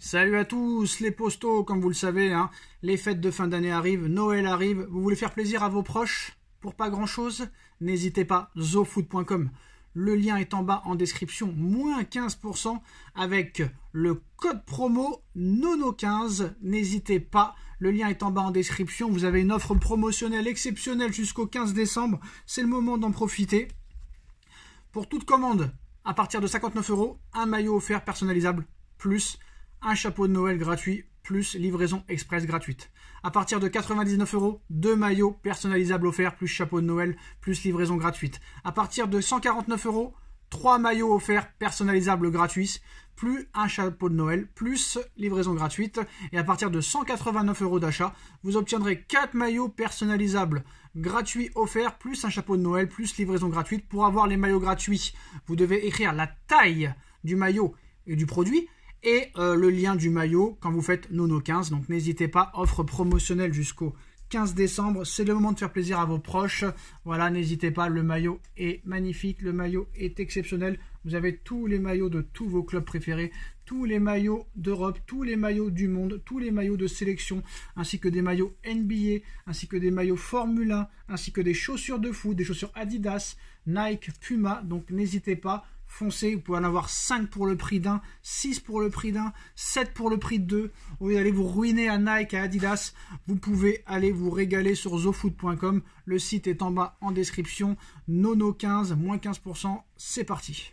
Salut à tous les postos, comme vous le savez, hein. les fêtes de fin d'année arrivent, Noël arrive, vous voulez faire plaisir à vos proches pour pas grand chose N'hésitez pas, zofood.com. Le lien est en bas en description, moins 15% avec le code promo NONO15. N'hésitez pas, le lien est en bas en description. Vous avez une offre promotionnelle exceptionnelle jusqu'au 15 décembre. C'est le moment d'en profiter. Pour toute commande, à partir de 59 euros, un maillot offert personnalisable, plus un chapeau de Noël gratuit plus livraison express gratuite. À partir de 99 euros, deux maillots personnalisables offerts plus chapeau de Noël plus livraison gratuite. À partir de 149 euros, trois maillots offerts personnalisables gratuits plus un chapeau de Noël plus livraison gratuite. Et à partir de 189 euros d'achat, vous obtiendrez quatre maillots personnalisables gratuits offerts plus un chapeau de Noël plus livraison gratuite. Pour avoir les maillots gratuits, vous devez écrire la taille du maillot et du produit et euh, le lien du maillot quand vous faites Nono 15. Donc n'hésitez pas, offre promotionnelle jusqu'au 15 décembre, c'est le moment de faire plaisir à vos proches. Voilà, n'hésitez pas, le maillot est magnifique, le maillot est exceptionnel. Vous avez tous les maillots de tous vos clubs préférés, tous les maillots d'Europe, tous les maillots du monde, tous les maillots de sélection, ainsi que des maillots NBA, ainsi que des maillots Formule 1, ainsi que des chaussures de foot, des chaussures Adidas, Nike, Puma. Donc n'hésitez pas, foncez, vous pouvez en avoir 5 pour le prix d'un, 6 pour le prix d'un, 7 pour le prix de 2. Vous allez vous ruiner à Nike, à Adidas, vous pouvez aller vous régaler sur zofood.com. Le site est en bas en description. Nono15, moins 15%, c'est parti.